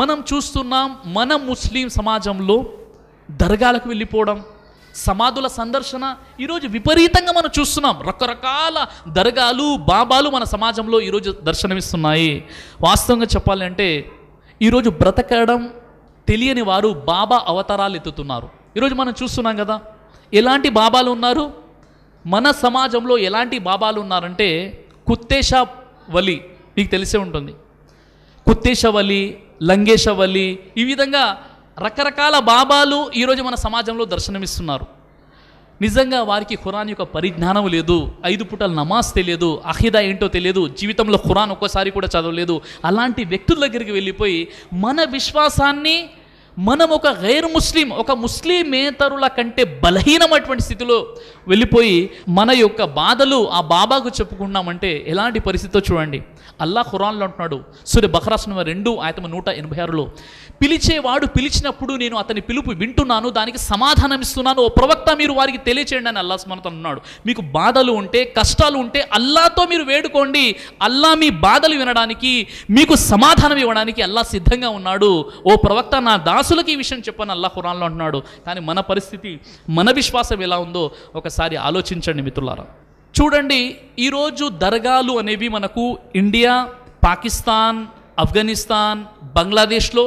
మనం చూస్తున్నాం మన ముస్లిం సమాజంలో దర్గాలకు వెళ్ళిపోవడం సమాధుల సందర్శన ఈరోజు విపరీతంగా మనం చూస్తున్నాం రకరకాల దర్గాలు బాబాలు మన సమాజంలో ఈరోజు దర్శనమిస్తున్నాయి వాస్తవంగా చెప్పాలంటే ఈరోజు బ్రతకడం తెలియని వారు బాబా అవతారాలు ఎత్తుతున్నారు ఈరోజు మనం చూస్తున్నాం కదా ఎలాంటి బాబాలు ఉన్నారు మన సమాజంలో ఎలాంటి బాబాలు ఉన్నారంటే కుత్తేషా వలి మీకు తెలిసే ఉంటుంది కుత్తేశవలి లంగేశవలి ఈ విధంగా రకరకాల బాబాలు ఈరోజు మన సమాజంలో దర్శనమిస్తున్నారు నిజంగా వారికి ఖురాన్ యొక్క పరిజ్ఞానం లేదు ఐదు పుటల నమాజ్ తెలియదు అహిదా ఏంటో తెలియదు జీవితంలో ఖురాన్ ఒక్కసారి కూడా చదవలేదు అలాంటి వ్యక్తుల దగ్గరికి వెళ్ళిపోయి మన విశ్వాసాన్ని మనం ఒక గైర్ ముస్లిం ఒక ముస్లిమేతరుల కంటే బలహీనమైనటువంటి స్థితిలో వెళ్ళిపోయి మన యొక్క బాధలు ఆ బాబాకు చెప్పుకున్నామంటే ఎలాంటి పరిస్థితితో చూడండి అల్లా ఖురాన్లో అంటున్నాడు సూర్య బహ్రాసిన రెండు ఆయన నూట ఎనభై ఆరులో పిలిచేవాడు పిలిచినప్పుడు నేను అతని పిలుపు వింటున్నాను దానికి సమాధానం ఇస్తున్నాను ఓ ప్రవక్త మీరు వారికి తెలియచేయండి అని అల్లా స్మరణతో అన్నాడు మీకు బాధలు ఉంటే కష్టాలు ఉంటే అల్లాతో మీరు వేడుకోండి అల్లా మీ బాధలు వినడానికి మీకు సమాధానం ఇవ్వడానికి అల్లా సిద్ధంగా ఉన్నాడు ఓ ప్రవక్త నా దాసులకి ఈ విషయం చెప్పాను అల్లా ఖురాన్లో అంటున్నాడు కానీ మన పరిస్థితి మన విశ్వాసం ఎలా ఉందో ఒకసారి ఆలోచించండి మిత్రులారా చూడండి ఈరోజు దర్గాలు అనేవి మనకు ఇండియా పాకిస్తాన్ ఆఫ్ఘనిస్తాన్ బంగ్లాదేశ్లో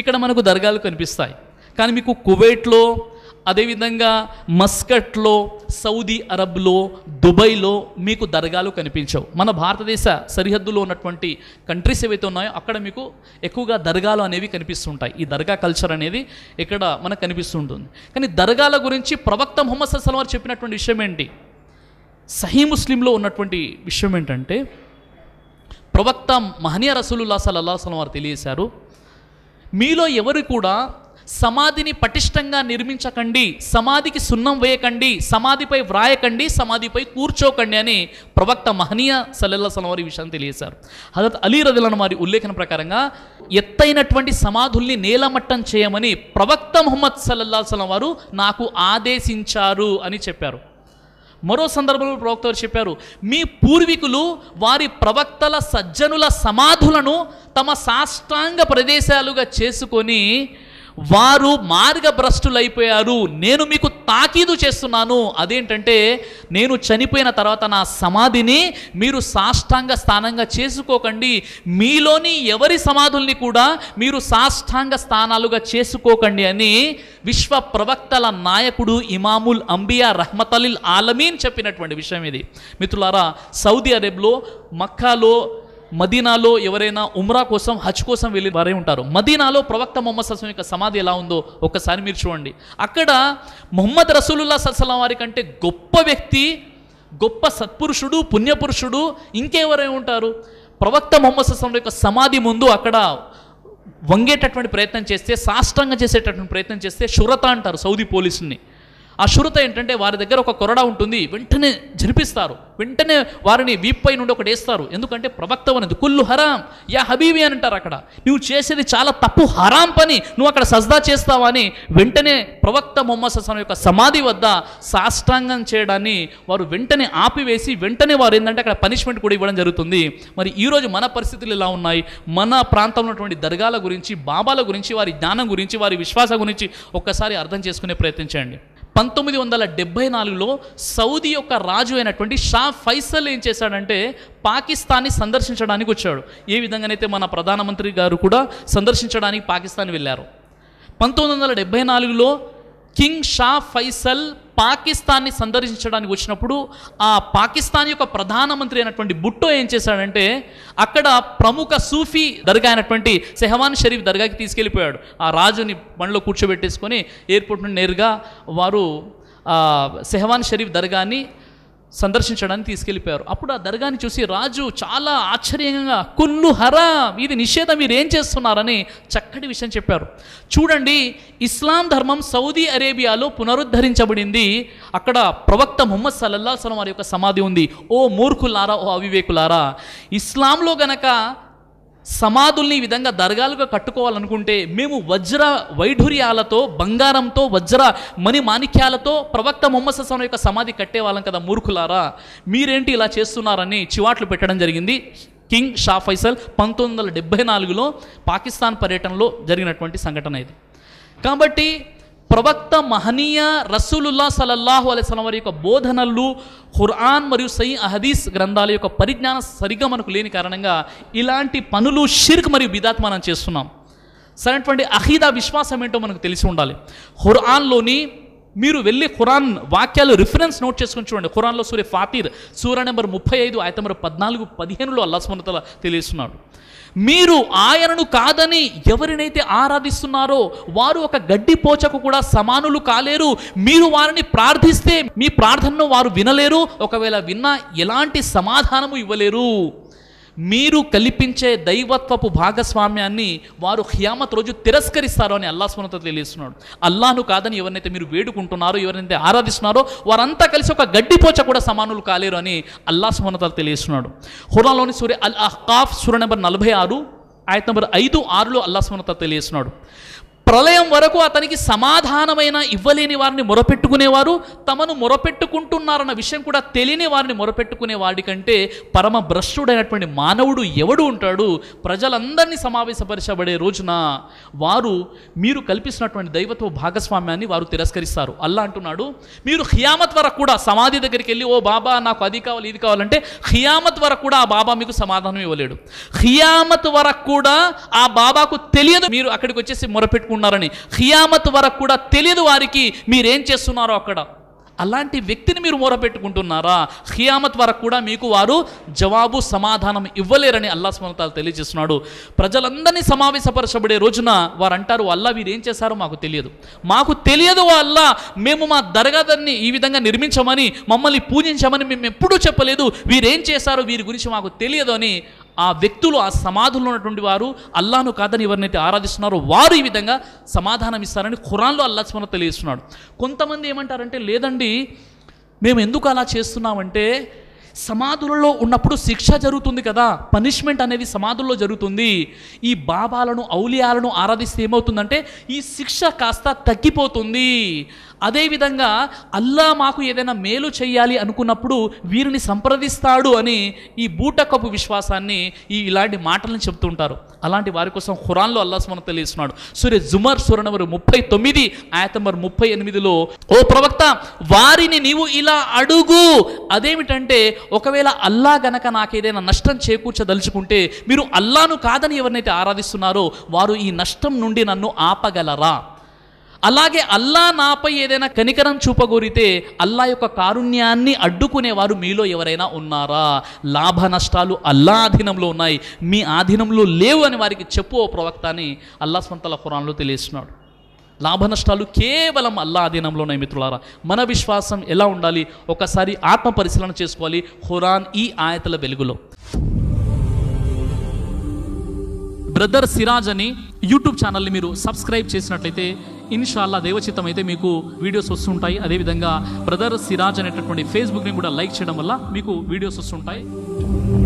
ఇక్కడ మనకు దర్గాలు కనిపిస్తాయి కానీ మీకు కువైట్లో అదేవిధంగా మస్కట్లో సౌదీ అరబ్లో దుబాయ్లో మీకు దర్గాలు కనిపించవు మన భారతదేశ సరిహద్దులో ఉన్నటువంటి కంట్రీస్ ఏవైతే ఉన్నాయో అక్కడ మీకు ఎక్కువగా దర్గాలు అనేవి కనిపిస్తుంటాయి ఈ దర్గా కల్చర్ అనేది ఇక్కడ మనకు కనిపిస్తుంటుంది కానీ దర్గాల గురించి ప్రవక్త ముహమ్మద్ సల్సల్ వారు చెప్పినటువంటి విషయం ఏంటి సహీ ముస్లింలో ఉన్నటువంటి విషయం ఏంటంటే ప్రవక్త మహనీయ రసూలుల్లా సల్లాహం వారు తెలియజేశారు మీలో ఎవరు కూడా సమాధిని పటిష్టంగా నిర్మించకండి సమాధికి సున్నం వేయకండి సమాధిపై వ్రాయకండి సమాధిపై కూర్చోకండి అని ప్రవక్త మహనీయ సల్లల్లాహం వారి విషయాన్ని తెలియజేశారు హజరత్ అలీ రదులన్ వారి ఉల్లేఖన ప్రకారంగా ఎత్తైనటువంటి సమాధుల్ని నేలమట్టం చేయమని ప్రవక్త ముహమ్మద్ సలం వారు నాకు ఆదేశించారు అని చెప్పారు మరో సందర్భంలో ప్రవక్త వారు చెప్పారు మీ పూర్వీకులు వారి ప్రవక్తల సజ్జనుల సమాధులను తమ సాష్టాంగ ప్రదేశాలుగా చేసుకొని వారు మార్గభ్రష్టులైపోయారు నేను మీకు తాకీదు చేస్తున్నాను అదేంటంటే నేను చనిపోయిన తర్వాత నా సమాధిని మీరు సాష్టాంగ స్థానంగా చేసుకోకండి మీలోని ఎవరి సమాధుల్ని కూడా మీరు సాష్టాంగ స్థానాలుగా చేసుకోకండి అని విశ్వ ప్రవక్తల నాయకుడు ఇమాముల్ అంబియా రహ్మతలిల్ ఆలమీన్ చెప్పినటువంటి విషయం ఇది మిత్రులారా సౌదీ అరేబ్లో మక్కాలో మదీనాలో ఎవరైనా ఉమ్రా కోసం హజ్ కోసం వెళ్ళి వారే ఉంటారు మదీనాలో ప్రవక్త మొహమ్మద్ సస్లం యొక్క సమాధి ఎలా ఉందో ఒకసారి మీరు చూడండి అక్కడ మొహమ్మద్ రసూలుల్లా సస్లం వారి కంటే గొప్ప వ్యక్తి గొప్ప సత్పురుషుడు పుణ్యపురుషుడు ఇంకెవరై ఉంటారు ప్రవక్త మొహమ్మద్ సస్లం యొక్క సమాధి ముందు అక్కడ వంగేటటువంటి ప్రయత్నం చేస్తే సాష్టంగా చేసేటటువంటి ప్రయత్నం చేస్తే షురత అంటారు సౌదీ పోలీసుని ఆ శురత ఏంటంటే వారి దగ్గర ఒక కొరడా ఉంటుంది వెంటనే జరిపిస్తారు వెంటనే వారిని వీప్పై నుండి ఒకటి వేస్తారు ఎందుకంటే ప్రవక్త అనేది కుల్లు హరాం యా హబీబి అని అంటారు అక్కడ నువ్వు చేసేది చాలా తప్పు హరాం పని నువ్వు అక్కడ సజ్దా చేస్తావా అని వెంటనే ప్రవక్త మొహమ్మద్ సస్సాన్ యొక్క సమాధి వద్ద సాష్టాంగం చేయడాన్ని వారు వెంటనే ఆపివేసి వెంటనే వారు ఏంటంటే అక్కడ పనిష్మెంట్ కూడా ఇవ్వడం జరుగుతుంది మరి ఈరోజు మన పరిస్థితులు ఇలా ఉన్నాయి మన ప్రాంతంలో ఉన్నటువంటి దర్గాల గురించి బాబాల గురించి వారి జ్ఞానం గురించి వారి విశ్వాసం గురించి ఒక్కసారి అర్థం చేసుకునే ప్రయత్నించండి పంతొమ్మిది వందల డెబ్బై నాలుగులో సౌదీ యొక్క రాజు అయినటువంటి షా ఫైసల్ ఏం చేశాడంటే పాకిస్తాన్ని సందర్శించడానికి వచ్చాడు ఏ విధంగానైతే మన ప్రధానమంత్రి గారు కూడా సందర్శించడానికి పాకిస్తాన్ వెళ్ళారు పంతొమ్మిది వందల డెబ్బై నాలుగులో కింగ్ షా ఫైసల్ పాకిస్తాన్ని సందర్శించడానికి వచ్చినప్పుడు ఆ పాకిస్తాన్ యొక్క ప్రధానమంత్రి అయినటువంటి బుట్టో ఏం చేశాడంటే అక్కడ ప్రముఖ సూఫీ దర్గా అయినటువంటి సెహవాన్ షరీఫ్ దర్గాకి తీసుకెళ్ళిపోయాడు ఆ రాజుని బండిలో కూర్చోబెట్టేసుకొని ఎయిర్పోర్ట్ నుండి నేరుగా వారు సెహవాన్ షరీఫ్ దర్గాని సందర్శించడానికి తీసుకెళ్ళిపోయారు అప్పుడు ఆ దర్గాని చూసి రాజు చాలా ఆశ్చర్యంగా కుల్లు హరాం ఇది నిషేధం మీరు ఏం చేస్తున్నారని చక్కటి విషయం చెప్పారు చూడండి ఇస్లాం ధర్మం సౌదీ అరేబియాలో పునరుద్ధరించబడింది అక్కడ ప్రవక్త ముహమ్మద్ సల్లల్లా సలం వారి యొక్క సమాధి ఉంది ఓ మూర్ఖులారా ఓ అవివేకులారా ఇస్లాంలో గనక సమాధుల్ని ఈ విధంగా దర్గాలుగా కట్టుకోవాలనుకుంటే మేము వజ్ర వైఢూర్యాలతో బంగారంతో వజ్ర మణి మాణిక్యాలతో ప్రవక్త మొహమ్మద్ యొక్క సమాధి కట్టేవాళ్ళం కదా మూర్ఖులారా మీరేంటి ఇలా చేస్తున్నారని చివాట్లు పెట్టడం జరిగింది కింగ్ షా ఫైసల్ పంతొమ్మిది వందల డెబ్బై నాలుగులో పాకిస్తాన్ పర్యటనలో జరిగినటువంటి సంఘటన ఇది కాబట్టి ప్రవక్త మహనీయ రసూలుల్లా సలల్లాహు అలైస్లం వారి యొక్క బోధనలు ఖురాన్ మరియు సై అహదీస్ గ్రంథాల యొక్క పరిజ్ఞానం సరిగ్గా మనకు లేని కారణంగా ఇలాంటి పనులు షిర్క్ మరియు బిదాత్ మనం చేస్తున్నాం సరైనటువంటి అహీదా విశ్వాసం ఏంటో మనకు తెలిసి ఉండాలి హుర్ఆన్లోని మీరు వెళ్ళి ఖురాన్ వాక్యాలు రిఫరెన్స్ నోట్ చేసుకుని చూడండి ఖురాన్లో సూర్య ఫాతీర్ సూర నెంబర్ ముప్పై ఐదు ఆయన నెంబర్ పద్నాలుగు పదిహేనులో అల్లా సుమనతల తెలియస్తున్నాడు మీరు ఆయనను కాదని ఎవరినైతే ఆరాధిస్తున్నారో వారు ఒక గడ్డి పోచకు కూడా సమానులు కాలేరు మీరు వారిని ప్రార్థిస్తే మీ ప్రార్థనను వారు వినలేరు ఒకవేళ విన్నా ఎలాంటి సమాధానము ఇవ్వలేరు మీరు కల్పించే దైవత్వపు భాగస్వామ్యాన్ని వారు హ్యామత్ రోజు తిరస్కరిస్తారు అని అల్లా స్మరణతో తెలియజేస్తున్నాడు అల్లాను కాదని ఎవరినైతే మీరు వేడుకుంటున్నారో ఎవరినైతే ఆరాధిస్తున్నారో వారంతా కలిసి ఒక గడ్డిపోచ కూడా సమానులు కాలేరు అని అల్లా స్మరణతో తెలియజేస్తున్నాడు హురాలోని సూర్య అల్ అహ్కాఫ్ సూర్య నెంబర్ నలభై ఆరు ఆయత నెంబర్ ఐదు ఆరులో అల్లా స్మరణతో తెలియజేస్తున్నాడు ప్రళయం వరకు అతనికి సమాధానమైన ఇవ్వలేని వారిని మొరపెట్టుకునేవారు తమను మొరపెట్టుకుంటున్నారన్న విషయం కూడా తెలియని వారిని మొరపెట్టుకునే వాడి కంటే పరమ భ్రష్టుడైనటువంటి మానవుడు ఎవడు ఉంటాడు ప్రజలందరినీ సమావేశపరచబడే రోజున వారు మీరు కల్పిస్తున్నటువంటి దైవత్వ భాగస్వామ్యాన్ని వారు తిరస్కరిస్తారు అల్లా అంటున్నాడు మీరు హియామత్ వరకు కూడా సమాధి దగ్గరికి వెళ్ళి ఓ బాబా నాకు అది కావాలి ఇది కావాలంటే హియామత్ వరకు కూడా ఆ బాబా మీకు సమాధానం ఇవ్వలేడు హియామత్ వరకు కూడా ఆ బాబాకు తెలియదు మీరు అక్కడికి వచ్చేసి మొరపెట్టుకు పెట్టుకున్నారని హియామత్ వరకు కూడా తెలియదు వారికి మీరేం చేస్తున్నారో అక్కడ అలాంటి వ్యక్తిని మీరు మూరపెట్టుకుంటున్నారా హియామత్ వరకు కూడా మీకు వారు జవాబు సమాధానం ఇవ్వలేరని అల్లా స్మరతాలు తెలియజేస్తున్నాడు ప్రజలందరినీ సమావేశపరచబడే రోజున వారు అంటారు అల్లా వీరు ఏం చేశారో మాకు తెలియదు మాకు తెలియదు అల్లా మేము మా దరగదాన్ని ఈ విధంగా నిర్మించమని మమ్మల్ని పూజించమని మేము ఎప్పుడూ చెప్పలేదు వీరేం చేశారో వీరి గురించి మాకు తెలియదు అని ఆ వ్యక్తులు ఆ సమాధుల్లో ఉన్నటువంటి వారు అల్లాను కాదని ఎవరినైతే ఆరాధిస్తున్నారో వారు ఈ విధంగా సమాధానం ఇస్తారని ఖురాన్లో అల్లా స్మరణ తెలియజేస్తున్నాడు కొంతమంది ఏమంటారంటే లేదండి మేము ఎందుకు అలా చేస్తున్నామంటే సమాధులలో ఉన్నప్పుడు శిక్ష జరుగుతుంది కదా పనిష్మెంట్ అనేది సమాధుల్లో జరుగుతుంది ఈ బాబాలను ఔలియాలను ఆరాధిస్తే ఏమవుతుందంటే ఈ శిక్ష కాస్త తగ్గిపోతుంది అదేవిధంగా అల్లా మాకు ఏదైనా మేలు చేయాలి అనుకున్నప్పుడు వీరిని సంప్రదిస్తాడు అని ఈ బూటకపు విశ్వాసాన్ని ఈ ఇలాంటి మాటలను చెప్తుంటారు అలాంటి వారి కోసం ఖురాన్లో అల్లా స్మరణ తెలియస్తున్నాడు సూర్య జుమర్ సూర్య ముప్పై తొమ్మిది ఆయతంబర్ ముప్పై ఎనిమిదిలో ఓ ప్రవక్త వారిని నీవు ఇలా అడుగు అదేమిటంటే ఒకవేళ అల్లా గనక నాకేదైనా నష్టం చేకూర్చదలుచుకుంటే మీరు అల్లాను కాదని ఎవరినైతే ఆరాధిస్తున్నారో వారు ఈ నష్టం నుండి నన్ను ఆపగలరా అలాగే అల్లా నాపై ఏదైనా కనికరం చూపగోరితే అల్లా యొక్క కారుణ్యాన్ని అడ్డుకునేవారు మీలో ఎవరైనా ఉన్నారా లాభ నష్టాలు అల్లా ఆధీనంలో ఉన్నాయి మీ ఆధీనంలో లేవు అని వారికి చెప్పు ఓ ప్రవక్త అని అల్లా స్వంతల ఖురాన్లో తెలియస్తున్నాడు లాభ నష్టాలు కేవలం అల్లా అధీనంలోనే మిత్రులారా మన విశ్వాసం ఎలా ఉండాలి ఒకసారి ఆత్మ పరిశీలన చేసుకోవాలి హురాన్ ఈ ఆయతల వెలుగులో బ్రదర్ సిరాజ్ అని యూట్యూబ్ ఛానల్ని మీరు సబ్స్క్రైబ్ చేసినట్లయితే ఇన్షాల్లా దేవచిత్తం అయితే మీకు వీడియోస్ వస్తుంటాయి అదేవిధంగా బ్రదర్ సిరాజ్ అనేటటువంటి ఫేస్బుక్ని కూడా లైక్ చేయడం వల్ల మీకు వీడియోస్ వస్తుంటాయి